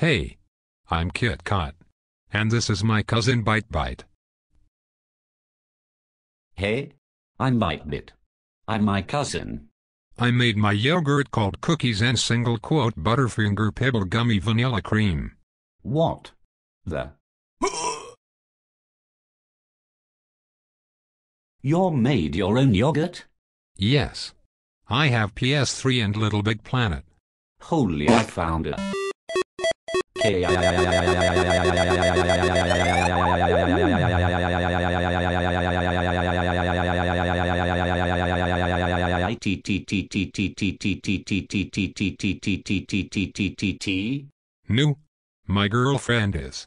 Hey! I'm Kit Kat. And this is my cousin Bite Bite. Hey! I'm Bite Bit. I'm my cousin. I made my yogurt called cookies and single quote Butterfinger Pebble Gummy Vanilla Cream. What? The? You're made your own yogurt? Yes. I have PS3 and Little Big Planet. Holy I found it. New. My girlfriend is.